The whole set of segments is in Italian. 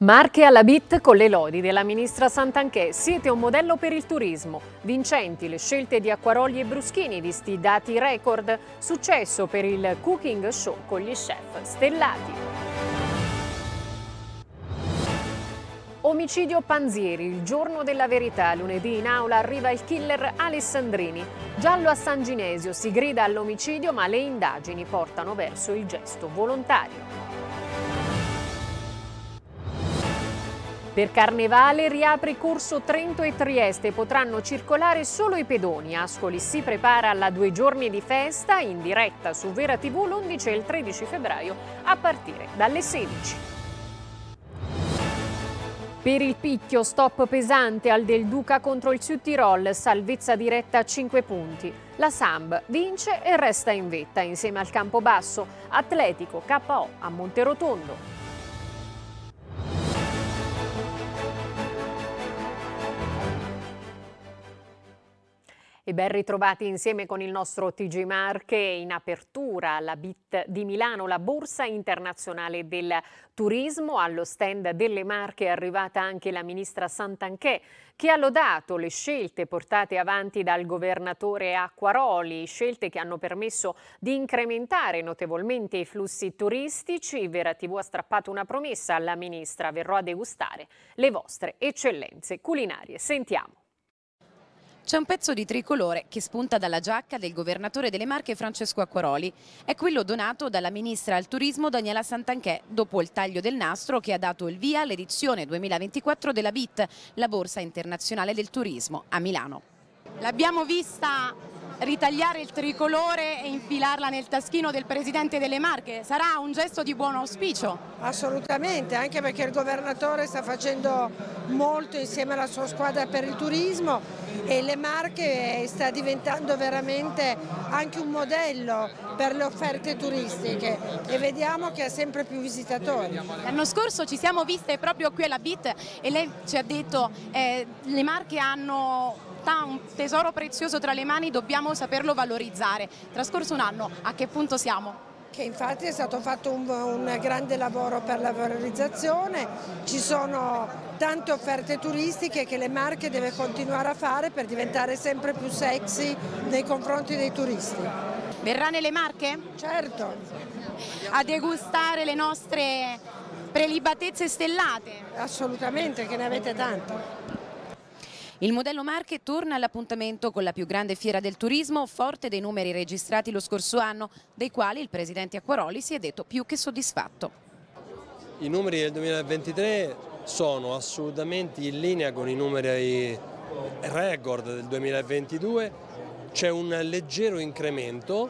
Marche alla BIT con le lodi della ministra Santanchè. Siete un modello per il turismo. Vincenti le scelte di Acquaroli e Bruschini visti i dati record. Successo per il cooking show con gli chef stellati. Omicidio Panzieri, il giorno della verità. Lunedì in aula arriva il killer Alessandrini. Giallo a San Ginesio si grida all'omicidio ma le indagini portano verso il gesto volontario. Per Carnevale riapre corso Trento e Trieste, potranno circolare solo i pedoni. Ascoli si prepara alla due giorni di festa in diretta su Vera TV l'11 e il 13 febbraio a partire dalle 16. Per il picchio stop pesante al Del Duca contro il Sud Tirol, salvezza diretta a 5 punti. La Samb vince e resta in vetta insieme al Campobasso, Atletico, KO a Monterotondo. E ben ritrovati insieme con il nostro TG Marche in apertura alla BIT di Milano, la Borsa Internazionale del Turismo. Allo stand delle Marche è arrivata anche la ministra Santanchè che ha lodato le scelte portate avanti dal governatore Acquaroli, scelte che hanno permesso di incrementare notevolmente i flussi turistici. Vera TV ha strappato una promessa alla ministra, verrò a degustare le vostre eccellenze culinarie. Sentiamo. C'è un pezzo di tricolore che spunta dalla giacca del governatore delle Marche Francesco Acquaroli. È quello donato dalla ministra al turismo Daniela Santanchè dopo il taglio del nastro che ha dato il via all'edizione 2024 della BIT, la Borsa Internazionale del Turismo, a Milano. L'abbiamo vista ritagliare il tricolore e infilarla nel taschino del Presidente delle Marche. Sarà un gesto di buon auspicio? Assolutamente, anche perché il Governatore sta facendo molto insieme alla sua squadra per il turismo e le Marche eh, sta diventando veramente anche un modello per le offerte turistiche e vediamo che ha sempre più visitatori. L'anno scorso ci siamo viste proprio qui alla BIT e lei ci ha detto che eh, le Marche hanno realtà un tesoro prezioso tra le mani, dobbiamo saperlo valorizzare. Trascorso un anno, a che punto siamo? Che infatti è stato fatto un, un, grande lavoro per la valorizzazione, ci sono tante offerte turistiche che le Marche deve continuare a fare per diventare sempre più sexy nei confronti dei turisti. Verrà nelle Marche? Certo. A degustare le nostre prelibatezze stellate? Assolutamente, che ne avete tanto. Il modello Marche torna all'appuntamento con la più grande fiera del turismo, forte dei numeri registrati lo scorso anno, dei quali il presidente Acquaroli si è detto più che soddisfatto. I numeri del 2023 sono assolutamente in linea con i numeri record del 2022, c'è un leggero incremento,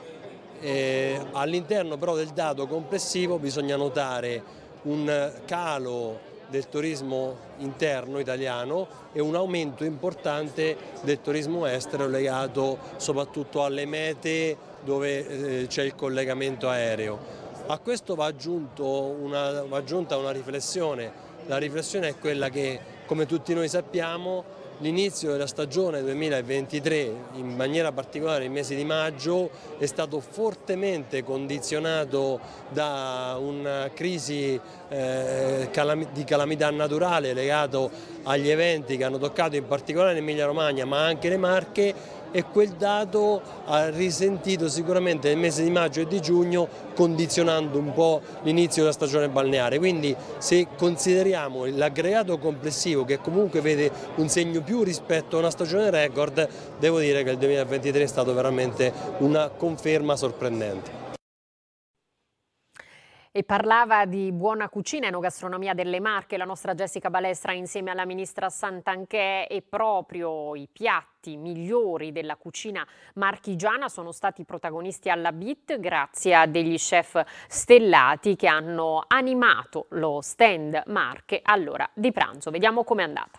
all'interno però del dato complessivo bisogna notare un calo del turismo interno italiano e un aumento importante del turismo estero legato soprattutto alle mete dove eh, c'è il collegamento aereo. A questo va, una, va aggiunta una riflessione, la riflessione è quella che come tutti noi sappiamo L'inizio della stagione 2023, in maniera particolare il mese di maggio, è stato fortemente condizionato da una crisi eh, di calamità naturale legato agli eventi che hanno toccato in particolare l'Emilia Romagna ma anche le Marche e quel dato ha risentito sicuramente nel mese di maggio e di giugno condizionando un po' l'inizio della stagione balneare. Quindi se consideriamo l'aggregato complessivo che comunque vede un segno più rispetto a una stagione record, devo dire che il 2023 è stato veramente una conferma sorprendente e parlava di buona cucina e no gastronomia delle Marche, la nostra Jessica Balestra insieme alla ministra Santanchè e proprio i piatti migliori della cucina marchigiana sono stati protagonisti alla BIT grazie a degli chef stellati che hanno animato lo stand Marche all'ora di pranzo. Vediamo com'è andata.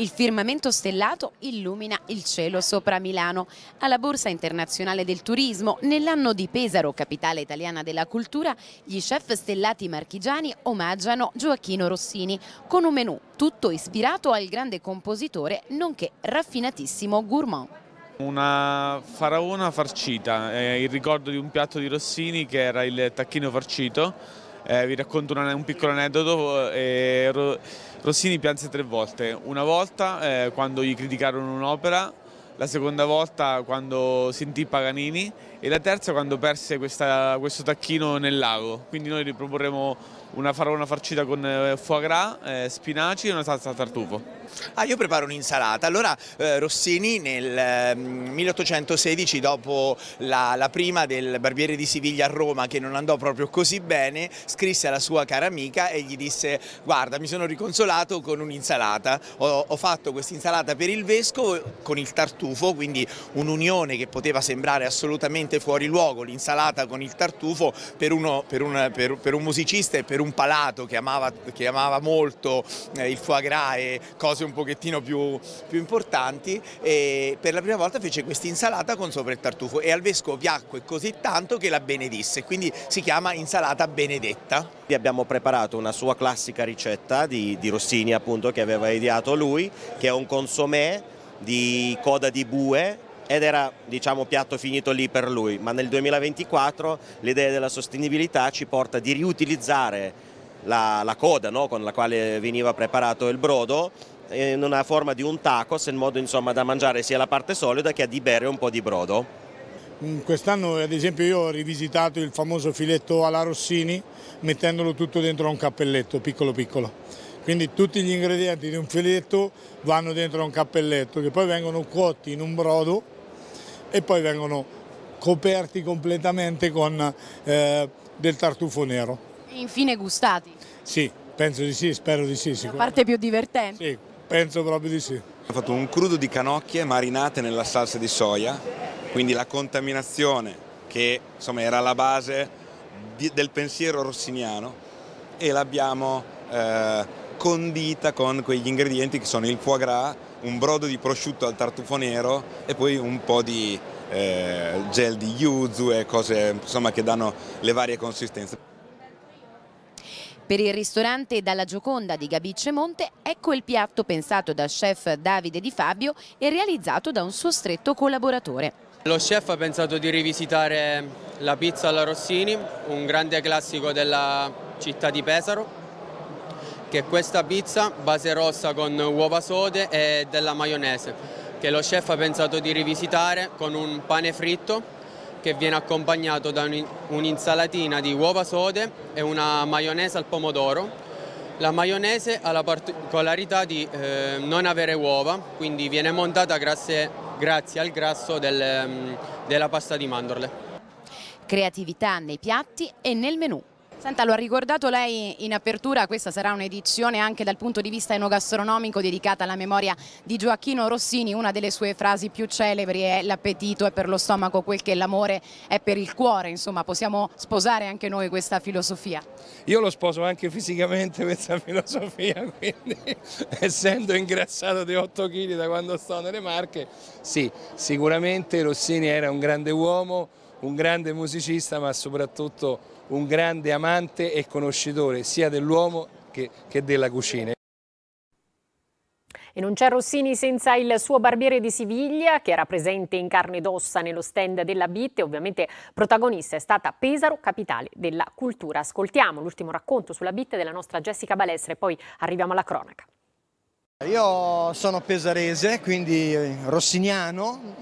Il firmamento stellato illumina il cielo sopra Milano. Alla Borsa Internazionale del Turismo, nell'anno di Pesaro, capitale italiana della cultura, gli chef stellati marchigiani omaggiano Gioacchino Rossini con un menù tutto ispirato al grande compositore nonché raffinatissimo gourmand. Una faraona farcita, eh, il ricordo di un piatto di Rossini che era il tacchino farcito. Eh, vi racconto una, un piccolo aneddoto. Eh, Rossini pianse tre volte, una volta eh, quando gli criticarono un'opera, la seconda volta quando sentì Paganini e la terza quando perse questa, questo tacchino nel lago, quindi noi riproporremo una farona farcita con eh, foie gras, eh, spinaci e una salsa tartufo. Ah, io preparo un'insalata. Allora, eh, Rossini nel 1816, ehm, dopo la, la, prima del barbiere di Siviglia a Roma, che non andò proprio così bene, scrisse alla sua cara amica e gli disse guarda, mi sono riconsolato con un'insalata. Ho, ho fatto questa insalata per il vescovo con il tartufo, quindi un'unione che poteva sembrare assolutamente fuori luogo, l'insalata con il tartufo per, uno, per, un, per, per un musicista e per per un palato che amava, che amava molto eh, il foie gras e cose un pochettino più, più importanti e per la prima volta fece questa insalata con sopra il tartufo e al vescovo piacque così tanto che la benedisse, quindi si chiama insalata benedetta. Abbiamo preparato una sua classica ricetta di, di Rossini appunto che aveva ideato lui, che è un consomè di coda di bue ed era diciamo, piatto finito lì per lui, ma nel 2024 l'idea della sostenibilità ci porta di riutilizzare la, la coda no? con la quale veniva preparato il brodo in una forma di un tacos in modo insomma, da mangiare sia la parte solida che di bere un po' di brodo. Quest'anno ad esempio io ho rivisitato il famoso filetto alla Rossini mettendolo tutto dentro a un cappelletto piccolo piccolo. Quindi tutti gli ingredienti di un filetto vanno dentro a un cappelletto che poi vengono cuotti in un brodo e poi vengono coperti completamente con eh, del tartufo nero. E infine gustati? Sì, penso di sì, spero di sì. La parte più divertente? Sì, penso proprio di sì. Ho fatto un crudo di canocchie marinate nella salsa di soia, quindi la contaminazione che insomma, era la base di, del pensiero rossiniano e l'abbiamo eh, condita con quegli ingredienti che sono il foie gras, un brodo di prosciutto al tartufo nero e poi un po' di eh, gel di yuzu e cose insomma, che danno le varie consistenze. Per il ristorante Dalla Gioconda di Gabicce Monte, ecco il piatto pensato dal chef Davide Di Fabio e realizzato da un suo stretto collaboratore. Lo chef ha pensato di rivisitare la pizza alla Rossini, un grande classico della città di Pesaro, che questa pizza base rossa con uova sode e della maionese che lo chef ha pensato di rivisitare con un pane fritto che viene accompagnato da un'insalatina di uova sode e una maionese al pomodoro. La maionese ha la particolarità di eh, non avere uova, quindi viene montata grazie, grazie al grasso del, mm, della pasta di mandorle. Creatività nei piatti e nel menù. Senta, lo ha ricordato lei in apertura, questa sarà un'edizione anche dal punto di vista enogastronomico dedicata alla memoria di Gioacchino Rossini, una delle sue frasi più celebri è l'appetito è per lo stomaco quel che l'amore è per il cuore, insomma possiamo sposare anche noi questa filosofia? Io lo sposo anche fisicamente questa filosofia, quindi essendo ingrassato di 8 kg da quando sto nelle Marche, sì, sicuramente Rossini era un grande uomo, un grande musicista ma soprattutto un grande amante e conoscitore sia dell'uomo che, che della cucina. E non c'è Rossini senza il suo barbiere di Siviglia, che era presente in carne ed ossa nello stand della BIT e ovviamente protagonista è stata Pesaro, capitale della cultura. Ascoltiamo l'ultimo racconto sulla BIT della nostra Jessica Balestra e poi arriviamo alla cronaca. Io sono pesarese, quindi rossiniano,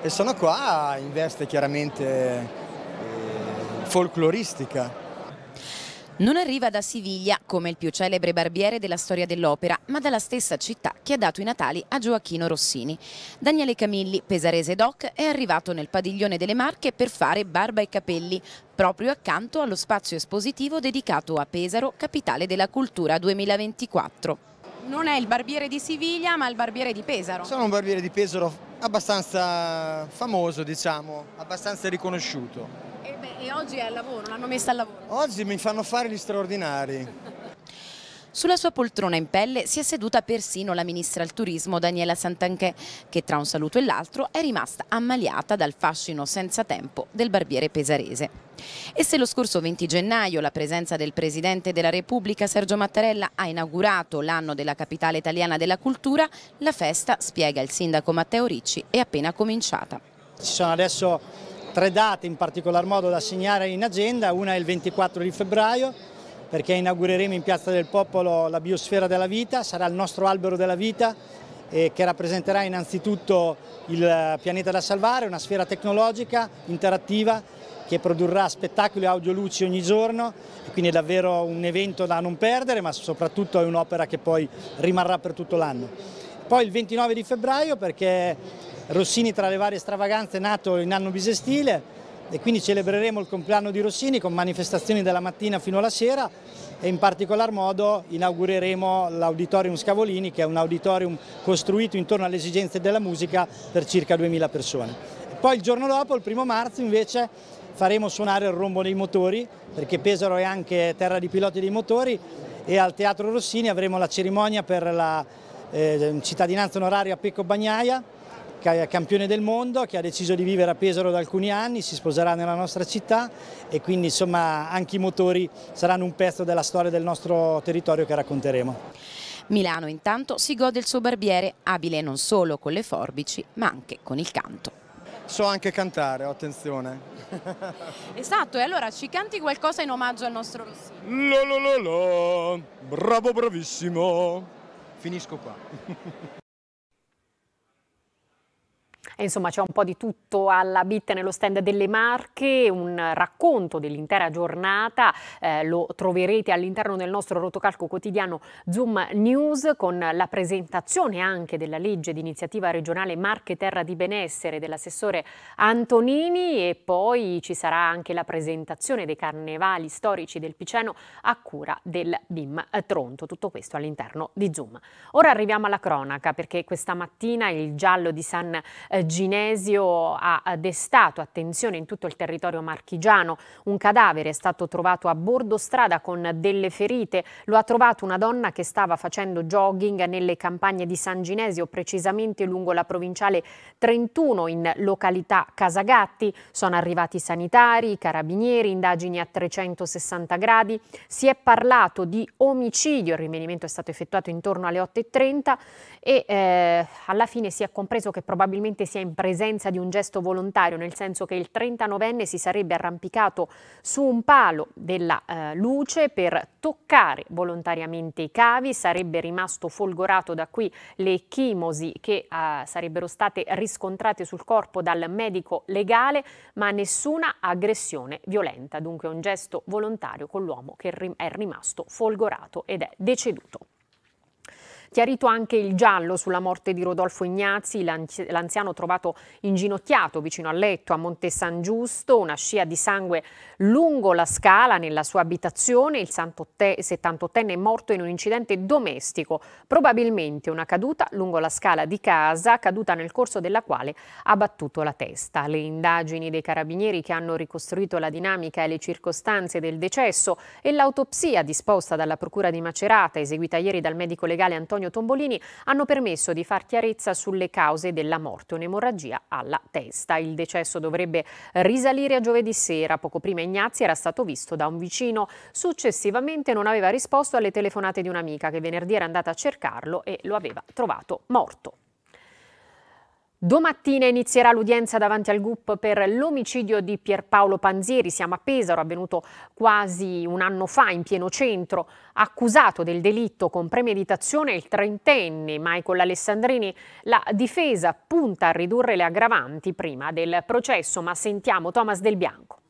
e sono qua in veste chiaramente folcloristica. Non arriva da Siviglia come il più celebre barbiere della storia dell'opera, ma dalla stessa città che ha dato i natali a Gioacchino Rossini. Daniele Camilli, pesarese doc, è arrivato nel padiglione delle Marche per fare barba e capelli, proprio accanto allo spazio espositivo dedicato a Pesaro, capitale della cultura 2024. Non è il barbiere di Siviglia, ma il barbiere di Pesaro. Sono un barbiere di Pesaro abbastanza famoso, diciamo, abbastanza riconosciuto. E e oggi è al lavoro, l'hanno messa al lavoro? Oggi mi fanno fare gli straordinari. Sulla sua poltrona in pelle si è seduta persino la ministra al turismo Daniela Santanchè, che tra un saluto e l'altro è rimasta ammaliata dal fascino senza tempo del barbiere pesarese. E se lo scorso 20 gennaio la presenza del Presidente della Repubblica Sergio Mattarella ha inaugurato l'anno della capitale italiana della cultura, la festa, spiega il sindaco Matteo Ricci, è appena cominciata. Ci sono adesso tre date in particolar modo da segnare in agenda, una è il 24 di febbraio perché inaugureremo in Piazza del Popolo la Biosfera della Vita, sarà il nostro albero della vita eh, che rappresenterà innanzitutto il eh, pianeta da salvare, una sfera tecnologica interattiva che produrrà spettacoli e audioluci ogni giorno, quindi è davvero un evento da non perdere, ma soprattutto è un'opera che poi rimarrà per tutto l'anno. Poi il 29 di febbraio perché Rossini tra le varie stravaganze è nato in anno bisestile e quindi celebreremo il compleanno di Rossini con manifestazioni dalla mattina fino alla sera e in particolar modo inaugureremo l'Auditorium Scavolini che è un auditorium costruito intorno alle esigenze della musica per circa 2000 persone. Poi il giorno dopo, il primo marzo, invece faremo suonare il rombo dei motori perché Pesaro è anche terra di piloti dei motori e al Teatro Rossini avremo la cerimonia per la eh, cittadinanza onoraria a Pecco Bagnaia, campione del mondo che ha deciso di vivere a Pesaro da alcuni anni, si sposerà nella nostra città e quindi insomma anche i motori saranno un pezzo della storia del nostro territorio che racconteremo. Milano intanto si gode il suo barbiere, abile non solo con le forbici ma anche con il canto. So anche cantare, attenzione. esatto, e allora ci canti qualcosa in omaggio al nostro Rossi. Lo, lo, lo, lo bravo bravissimo finisco qua. E insomma c'è un po' di tutto alla bit nello stand delle Marche, un racconto dell'intera giornata, eh, lo troverete all'interno del nostro rotocalco quotidiano Zoom News con la presentazione anche della legge d'iniziativa regionale Marche Terra di Benessere dell'assessore Antonini e poi ci sarà anche la presentazione dei carnevali storici del Piceno a cura del BIM Tronto, tutto questo all'interno di Zoom. Ora arriviamo alla cronaca perché questa mattina il giallo di San Giorgio eh, Ginesio ha destato attenzione in tutto il territorio marchigiano. Un cadavere è stato trovato a bordo strada con delle ferite. Lo ha trovato una donna che stava facendo jogging nelle campagne di San Ginesio, precisamente lungo la provinciale 31 in località Casagatti. Sono arrivati i sanitari, i carabinieri, indagini a 360 gradi. Si è parlato di omicidio, il rinvenimento è stato effettuato intorno alle 8.30 e eh, alla fine si è compreso che probabilmente si sia in presenza di un gesto volontario, nel senso che il 39enne si sarebbe arrampicato su un palo della eh, luce per toccare volontariamente i cavi, sarebbe rimasto folgorato da qui le chimosi che eh, sarebbero state riscontrate sul corpo dal medico legale, ma nessuna aggressione violenta, dunque un gesto volontario con l'uomo che è rimasto folgorato ed è deceduto. Chiarito anche il giallo sulla morte di Rodolfo Ignazzi, l'anziano trovato inginocchiato vicino al letto a Monte San Giusto, una scia di sangue lungo la scala nella sua abitazione, il 78enne è morto in un incidente domestico, probabilmente una caduta lungo la scala di casa, caduta nel corso della quale ha battuto la testa. Le indagini dei carabinieri che hanno ricostruito la dinamica e le circostanze del decesso e l'autopsia disposta dalla Procura di Macerata, eseguita ieri dal medico legale Antonio Antonio Tombolini hanno permesso di far chiarezza sulle cause della morte, un'emorragia alla testa. Il decesso dovrebbe risalire a giovedì sera. Poco prima Ignazzi era stato visto da un vicino. Successivamente non aveva risposto alle telefonate di un'amica che venerdì era andata a cercarlo e lo aveva trovato morto. Domattina inizierà l'udienza davanti al GUP per l'omicidio di Pierpaolo Panzieri. Siamo a Pesaro, avvenuto quasi un anno fa in pieno centro. Accusato del delitto con premeditazione il trentenne Michael Alessandrini, la difesa punta a ridurre le aggravanti prima del processo, ma sentiamo Thomas Del Bianco.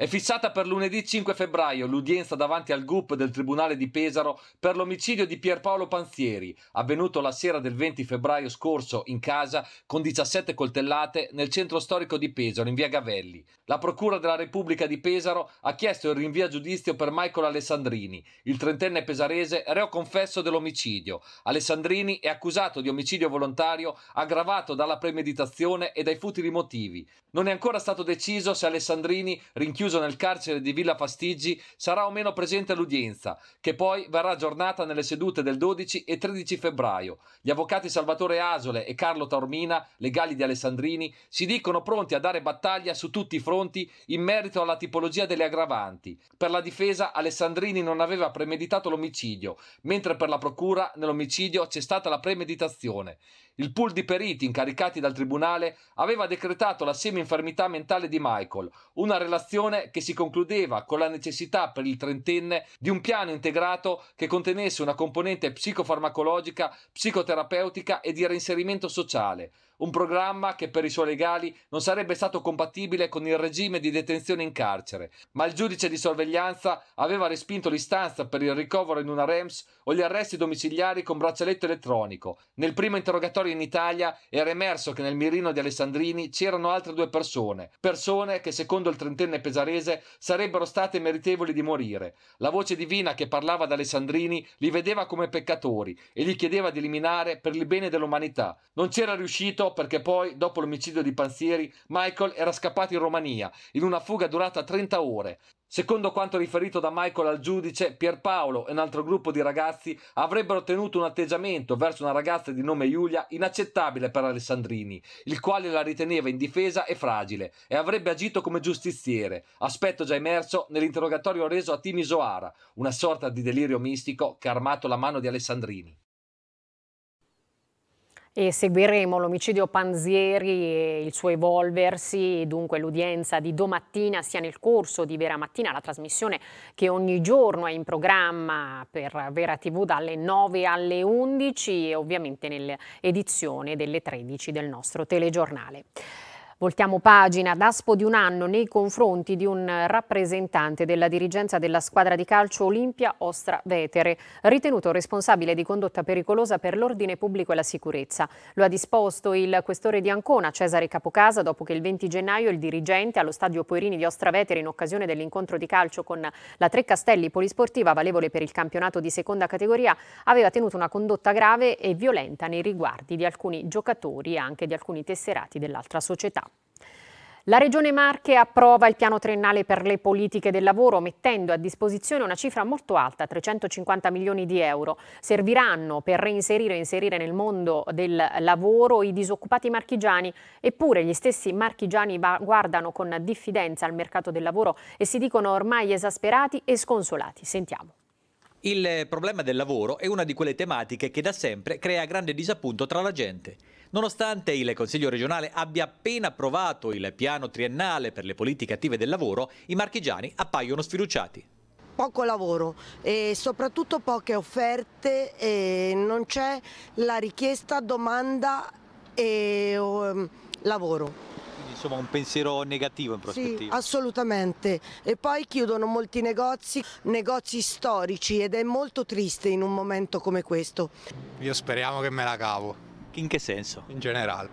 È fissata per lunedì 5 febbraio l'udienza davanti al GUP del Tribunale di Pesaro per l'omicidio di Pierpaolo Panzieri, avvenuto la sera del 20 febbraio scorso in casa con 17 coltellate nel centro storico di Pesaro, in via Gavelli. La Procura della Repubblica di Pesaro ha chiesto il rinvio a giudizio per Michael Alessandrini. Il trentenne pesarese reo confesso dell'omicidio. Alessandrini è accusato di omicidio volontario aggravato dalla premeditazione e dai futili motivi. Non è ancora stato deciso se Alessandrini, rinchiuso chiuso nel carcere di Villa Fastigi, sarà o meno presente all'udienza, che poi verrà aggiornata nelle sedute del 12 e 13 febbraio. Gli avvocati Salvatore Asole e Carlo Taormina, legali di Alessandrini, si dicono pronti a dare battaglia su tutti i fronti in merito alla tipologia delle aggravanti. Per la difesa Alessandrini non aveva premeditato l'omicidio, mentre per la procura nell'omicidio c'è stata la premeditazione. Il pool di periti incaricati dal tribunale aveva decretato la semi-infermità mentale di Michael, una relazione che si concludeva con la necessità per il trentenne di un piano integrato che contenesse una componente psicofarmacologica, psicoterapeutica e di reinserimento sociale un programma che per i suoi legali non sarebbe stato compatibile con il regime di detenzione in carcere, ma il giudice di sorveglianza aveva respinto l'istanza per il ricovero in una REMS o gli arresti domiciliari con braccialetto elettronico. Nel primo interrogatorio in Italia era emerso che nel mirino di Alessandrini c'erano altre due persone, persone che secondo il trentenne pesarese sarebbero state meritevoli di morire. La voce divina che parlava ad Alessandrini li vedeva come peccatori e gli chiedeva di eliminare per il bene dell'umanità. Non c'era riuscito perché poi, dopo l'omicidio di Panzieri, Michael era scappato in Romania, in una fuga durata 30 ore. Secondo quanto riferito da Michael al giudice, Pierpaolo e un altro gruppo di ragazzi avrebbero tenuto un atteggiamento verso una ragazza di nome Giulia inaccettabile per Alessandrini, il quale la riteneva indifesa e fragile, e avrebbe agito come giustiziere, aspetto già emerso nell'interrogatorio reso a Timisoara, una sorta di delirio mistico che ha armato la mano di Alessandrini e seguiremo l'omicidio Panzieri e il suo evolversi, dunque l'udienza di domattina sia nel corso di Vera Mattina, la trasmissione che ogni giorno è in programma per Vera TV dalle 9 alle 11 e ovviamente nell'edizione delle 13 del nostro telegiornale. Voltiamo pagina, daspo di un anno nei confronti di un rappresentante della dirigenza della squadra di calcio Olimpia Ostra Vetere, ritenuto responsabile di condotta pericolosa per l'ordine pubblico e la sicurezza. Lo ha disposto il questore di Ancona, Cesare Capocasa, dopo che il 20 gennaio il dirigente allo stadio Poirini di Ostra Vetere in occasione dell'incontro di calcio con la Tre Polisportiva, valevole per il campionato di seconda categoria, aveva tenuto una condotta grave e violenta nei riguardi di alcuni giocatori e anche di alcuni tesserati dell'altra società. La Regione Marche approva il piano triennale per le politiche del lavoro mettendo a disposizione una cifra molto alta, 350 milioni di euro. Serviranno per reinserire e inserire nel mondo del lavoro i disoccupati marchigiani, eppure gli stessi marchigiani guardano con diffidenza al mercato del lavoro e si dicono ormai esasperati e sconsolati. Sentiamo. Il problema del lavoro è una di quelle tematiche che da sempre crea grande disappunto tra la gente. Nonostante il Consiglio regionale abbia appena approvato il piano triennale per le politiche attive del lavoro, i marchigiani appaiono sfiduciati poco lavoro e soprattutto poche offerte, e non c'è la richiesta, domanda e um, lavoro. insomma un pensiero negativo in prospettiva. Sì, assolutamente. E poi chiudono molti negozi, negozi storici ed è molto triste in un momento come questo. Io speriamo che me la cavo. In che senso? In generale.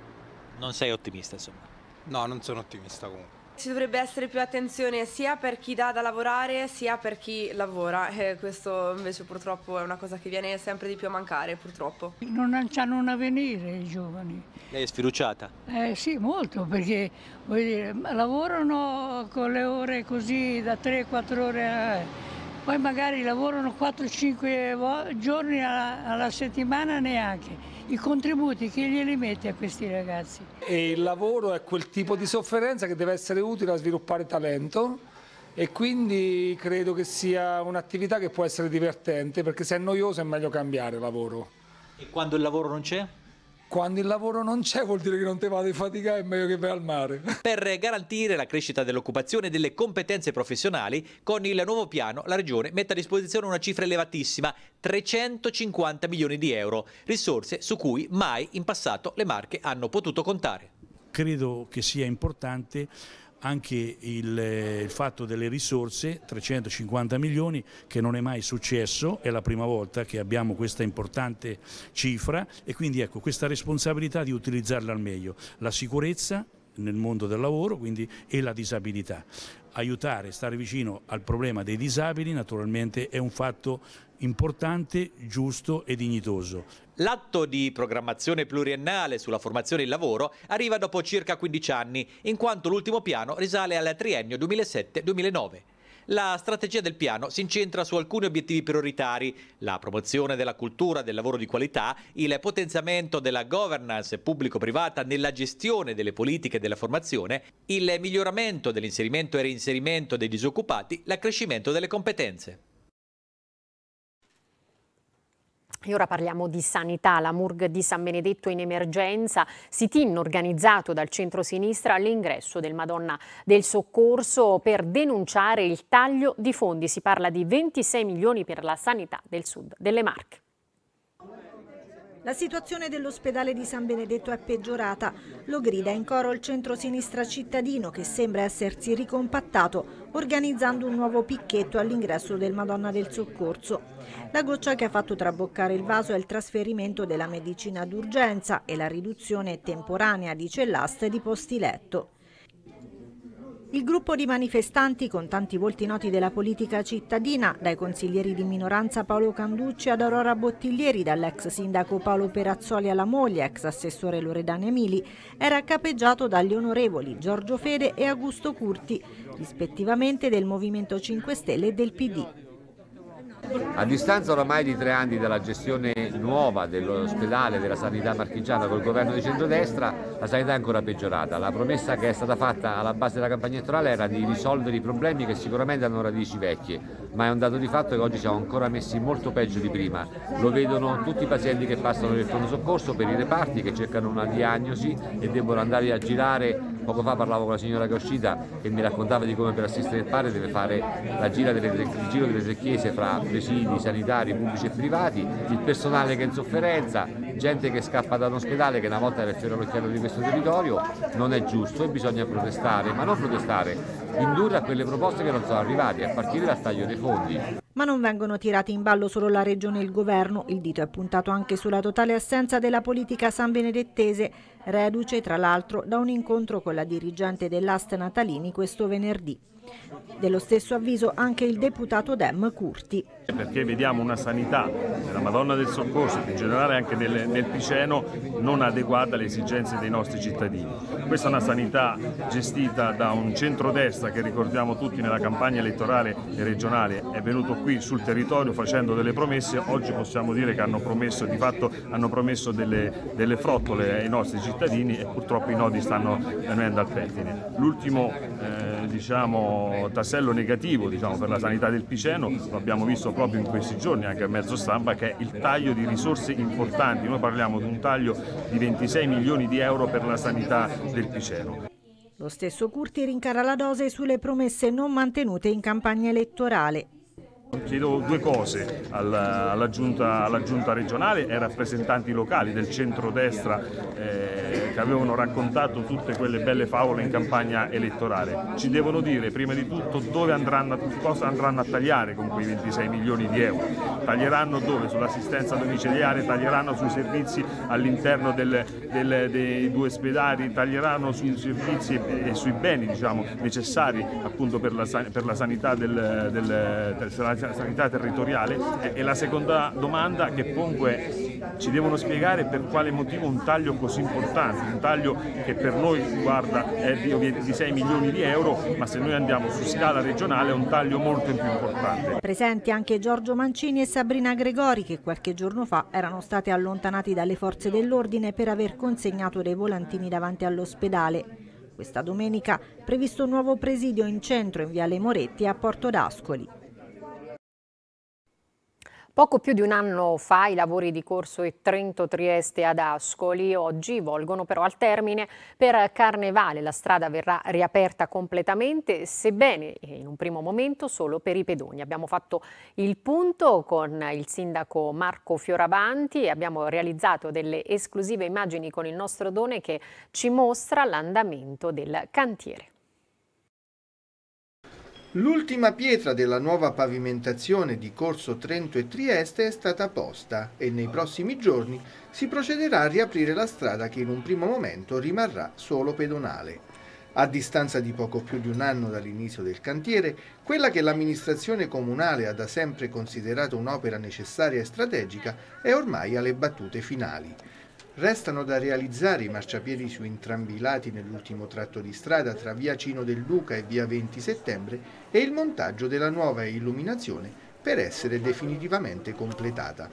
Non sei ottimista, insomma? No, non sono ottimista comunque. Ci dovrebbe essere più attenzione sia per chi dà da lavorare sia per chi lavora, eh, questo invece purtroppo è una cosa che viene sempre di più a mancare, purtroppo. Non hanno un avvenire i giovani. Lei è sfiduciata? Eh, sì, molto, perché dire, lavorano con le ore così da 3-4 ore a eh, poi magari lavorano 4-5 giorni alla, settimana neanche. I contributi che glieli mette a questi ragazzi? E il lavoro è quel tipo di sofferenza che deve essere utile a sviluppare talento e quindi credo che sia un'attività che può essere divertente perché se è noioso è meglio cambiare lavoro. E quando il lavoro non c'è? Quando il lavoro non c'è vuol dire che non te vado a faticare, è meglio che vai al mare. Per garantire la crescita dell'occupazione e delle competenze professionali, con il nuovo piano la Regione mette a disposizione una cifra elevatissima, 350 milioni di euro, risorse su cui mai in passato le Marche hanno potuto contare. Credo che sia importante anche il, eh, il, fatto delle risorse, 350 milioni, che non è mai successo, è la prima volta che abbiamo questa importante cifra e quindi ecco questa responsabilità di utilizzarla al meglio, la sicurezza nel mondo del lavoro quindi, e la disabilità. Aiutare, stare vicino al problema dei disabili naturalmente è un fatto importante, giusto e dignitoso. L'atto di programmazione pluriennale sulla formazione e il lavoro arriva dopo circa 15 anni, in quanto l'ultimo piano risale al triennio 2007-2009. La strategia del piano si incentra su alcuni obiettivi prioritari, la promozione della cultura del lavoro di qualità, il potenziamento della governance pubblico-privata nella gestione delle politiche della formazione, il miglioramento dell'inserimento e reinserimento dei disoccupati, l'accrescimento delle competenze. E ora parliamo di sanità. La MURG di San Benedetto in emergenza. sit-in organizzato dal centro-sinistra all'ingresso del Madonna del Soccorso per denunciare il taglio di fondi. Si parla di 26 milioni per la sanità del sud delle Marche. La situazione dell'ospedale di San Benedetto è peggiorata. Lo grida in coro il centro-sinistra cittadino che sembra essersi ricompattato organizzando un nuovo picchetto all'ingresso del Madonna del Soccorso. La goccia che ha fatto traboccare il vaso è il trasferimento della medicina d'urgenza e la riduzione temporanea di cellaste di posti letto. Il gruppo di manifestanti, con tanti volti noti della politica cittadina, dai consiglieri di minoranza Paolo Canducci ad Aurora Bottiglieri, dall'ex sindaco Paolo Perazzoli alla moglie, ex assessore Loredana Emili, era capeggiato dagli onorevoli Giorgio Fede e Augusto Curti, rispettivamente del Movimento 5 Stelle e del PD. A distanza oramai di tre anni dalla gestione nuova dell'ospedale della sanità marchigiana col governo di centrodestra, la sanità è ancora peggiorata. La promessa che è stata fatta alla base della campagna elettorale era di risolvere i problemi che sicuramente hanno radici vecchie, ma è un dato di fatto che oggi siamo ancora messi molto peggio di prima. Lo vedono tutti i pazienti che passano nel pronto soccorso per i reparti che cercano una diagnosi e devono andare a girare. Poco fa parlavo con la signora che è uscita e mi raccontava di come per assistere il padre deve fare la gira delle, il giro delle tre chiese fra presidi sanitari pubblici e privati, il personale che è in sofferenza, gente che scappa da un ospedale che una volta era il fiore all'occhiello di questo territorio, non è giusto e bisogna protestare, ma non protestare, indurre a quelle proposte che non sono arrivate, a partire dal taglio dei fondi. Ma non vengono tirati in ballo solo la Regione e il Governo, il dito è puntato anche sulla totale assenza della politica sanbenedettese, reduce tra l'altro da un incontro con la dirigente dell'Ast Natalini questo venerdì. Dello stesso avviso anche il deputato Dem Curti. Perché vediamo una sanità della Madonna del Soccorso e in generale anche del, del Piceno non adeguata alle esigenze dei nostri cittadini. Questa è una sanità gestita da un centrodestra che ricordiamo tutti nella campagna elettorale e regionale è venuto qui sul territorio facendo delle promesse, oggi possiamo dire che hanno promesso, di fatto hanno promesso delle, delle frottole ai nostri cittadini e purtroppo i nodi stanno eh, venendo al pettine. L'ultimo eh, diciamo, tassello negativo diciamo, per la sanità del Piceno, lo abbiamo visto proprio in questi giorni anche a mezzo stampa, che è il taglio di risorse importanti. Noi parliamo di un taglio di 26 milioni di euro per la sanità del Piceno. Lo stesso Curti rincara la dose sulle promesse non mantenute in campagna elettorale Chiedo due cose alla, giunta, alla, giunta, regionale e ai rappresentanti locali del centrodestra eh, che avevano raccontato tutte quelle belle favole in campagna elettorale. Ci devono dire prima di tutto dove andranno, cosa andranno a tagliare con quei 26 milioni di euro. Taglieranno dove? Sull'assistenza domiciliare, taglieranno sui servizi all'interno dei due ospedali, taglieranno sui servizi e, e sui beni diciamo, necessari appunto per la, per la sanità del, del, del sanità territoriale eh, e la seconda domanda che pongo è ci devono spiegare per quale motivo un taglio così importante, un taglio che per noi guarda, è di 6 milioni di euro, ma se noi andiamo su scala regionale è un taglio molto più importante. Presenti anche Giorgio Mancini e Sabrina Gregori che qualche giorno fa erano state allontanati dalle forze dell'ordine per aver consegnato dei volantini davanti all'ospedale. Questa domenica previsto un nuovo presidio in centro in Viale Moretti a Porto d'Ascoli. Poco più di un anno fa i lavori di corso e Trento-Trieste ad Ascoli oggi volgono però al termine. Per Carnevale la strada verrà riaperta completamente, sebbene in un primo momento solo per i pedoni. Abbiamo fatto il punto con il sindaco Marco Fioravanti e abbiamo realizzato delle esclusive immagini con il nostro Done che ci mostra l'andamento del cantiere. L'ultima pietra della nuova pavimentazione di Corso Trento e Trieste è stata posta e nei prossimi giorni si procederà a riaprire la strada che in un primo momento rimarrà solo pedonale. A distanza di poco più di un anno dall'inizio del cantiere, quella che l'amministrazione comunale ha da sempre considerato un'opera necessaria e strategica è ormai alle battute finali. Restano da realizzare i marciapiedi su entrambi i lati nell'ultimo tratto di strada tra via Cino del Duca e via 20 settembre e il montaggio della nuova illuminazione per essere definitivamente completata.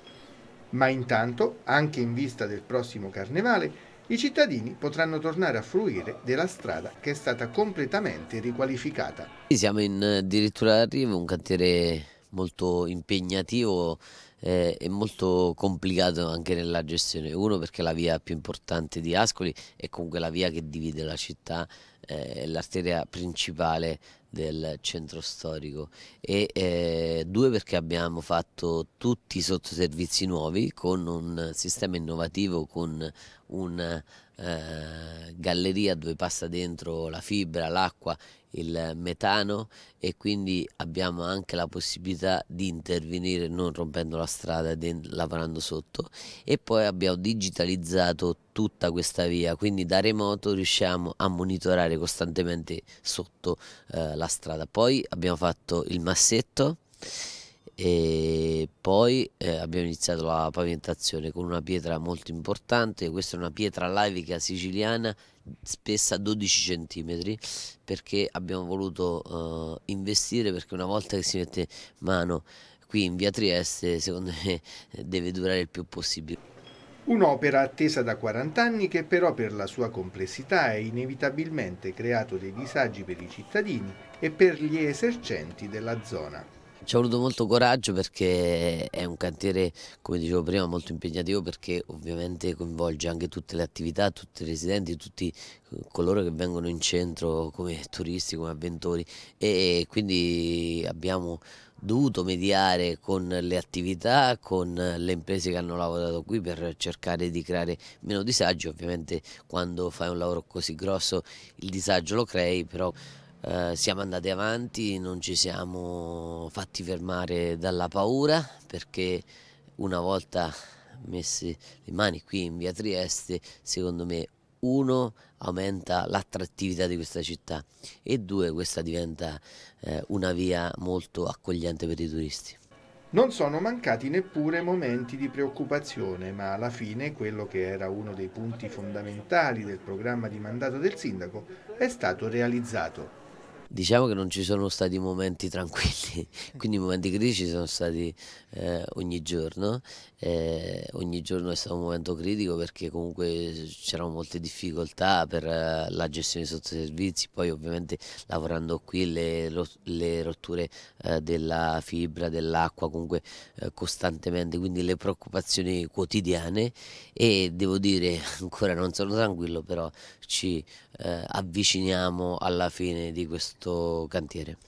Ma intanto, anche in vista del prossimo carnevale, i cittadini potranno tornare a fruire della strada che è stata completamente riqualificata. Siamo in addirittura arrivo, un cantiere molto impegnativo eh, è molto complicato anche nella gestione. Uno perché la via più importante di Ascoli è comunque la via che divide la città, eh, l'arteria principale del centro storico e eh, due perché abbiamo fatto tutti i sottoservizi nuovi con un sistema innovativo, con un eh, galleria dove passa dentro la fibra, l'acqua, il metano e quindi abbiamo anche la possibilità di intervenire non rompendo la strada e lavorando sotto e poi abbiamo digitalizzato tutta questa via quindi da remoto riusciamo a monitorare costantemente sotto eh, la strada poi abbiamo fatto il massetto e poi eh, abbiamo iniziato la pavimentazione con una pietra molto importante, questa è una pietra lavica siciliana spessa 12 cm perché abbiamo voluto eh, investire perché una volta che si mette mano qui in via Trieste secondo me eh, deve durare il più possibile. Un'opera attesa da 40 anni che però per la sua complessità ha inevitabilmente creato dei disagi per i cittadini e per gli esercenti della zona. Ci ha voluto molto coraggio perché è un cantiere, come dicevo prima, molto impegnativo perché ovviamente coinvolge anche tutte le attività, tutti i residenti, tutti eh, coloro che vengono in centro come turisti, come avventori e quindi abbiamo dovuto mediare con le attività, con le imprese che hanno lavorato qui per cercare di creare meno disagi, ovviamente quando fai un lavoro così grosso il disagio lo crei, però eh, siamo andati avanti, non ci siamo fatti fermare dalla paura perché una volta messe le mani qui in via Trieste, secondo me uno aumenta l'attrattività di questa città e due questa diventa eh, una via molto accogliente per i turisti. Non sono mancati neppure momenti di preoccupazione, ma alla fine quello che era uno dei punti fondamentali del programma di mandato del sindaco è stato realizzato. Diciamo che non ci sono stati momenti tranquilli, quindi i momenti critici sono stati eh, ogni giorno, eh, ogni giorno è stato un momento critico perché comunque c'erano molte difficoltà per eh, la gestione dei sottoservizi, poi ovviamente lavorando qui le, le rotture eh, della fibra, dell'acqua comunque eh, costantemente, quindi le preoccupazioni quotidiane e devo dire ancora non sono tranquillo però ci eh, avviciniamo alla fine di questo questo cantiere.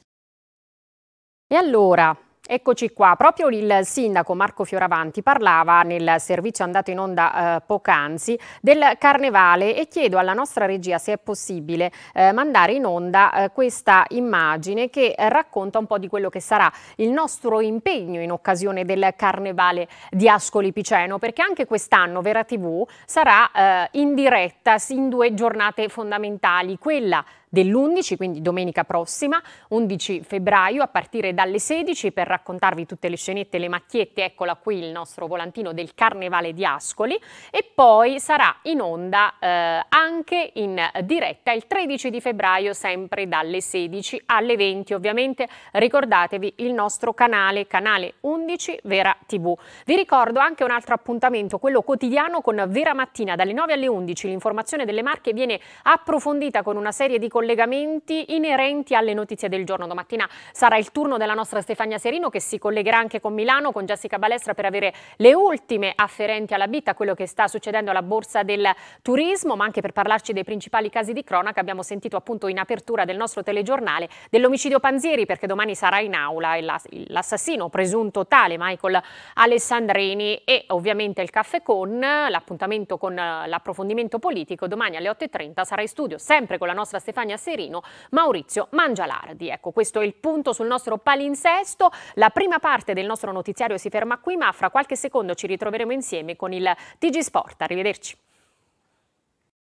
E allora, Eccoci qua, proprio il sindaco Marco Fioravanti parlava nel servizio andato in onda eh, poc'anzi del carnevale e chiedo alla nostra regia se è possibile eh, mandare in onda eh, questa immagine che eh, racconta un po' di quello che sarà il nostro impegno in occasione del carnevale di Ascoli Piceno perché anche quest'anno Vera TV sarà eh, in diretta in due giornate fondamentali, quella dell'11, quindi domenica prossima, 11 febbraio, a partire dalle 16 per raccontarvi tutte le scenette, le macchiette, eccola qui il nostro volantino del Carnevale di Ascoli e poi sarà in onda eh, anche in diretta il 13 di febbraio sempre dalle 16 alle 20. Ovviamente ricordatevi il nostro canale, canale 11 Vera TV. Vi ricordo anche un altro appuntamento, quello quotidiano con Vera Mattina dalle 9 alle 11. L'informazione delle marche viene approfondita con una serie di collegamenti inerenti alle notizie del giorno. Domattina sarà il turno della nostra Stefania Serino che si collegherà anche con Milano, con Jessica Balestra per avere le ultime afferenti alla vita, quello che sta succedendo alla borsa del turismo, ma anche per parlarci dei principali casi di cronaca. Abbiamo sentito appunto in apertura del nostro telegiornale dell'omicidio Panzieri perché domani sarà in aula l'assassino presunto tale Michael Alessandrini e ovviamente il caffè con l'appuntamento con l'approfondimento politico domani alle 8.30 sarà in studio sempre con la nostra Stefania Stefania Serino, Maurizio Mangialardi. Ecco, questo è il punto sul nostro palinsesto. La prima parte del nostro notiziario si ferma qui, ma fra qualche secondo ci ritroveremo insieme con il TG Sport. Arrivederci.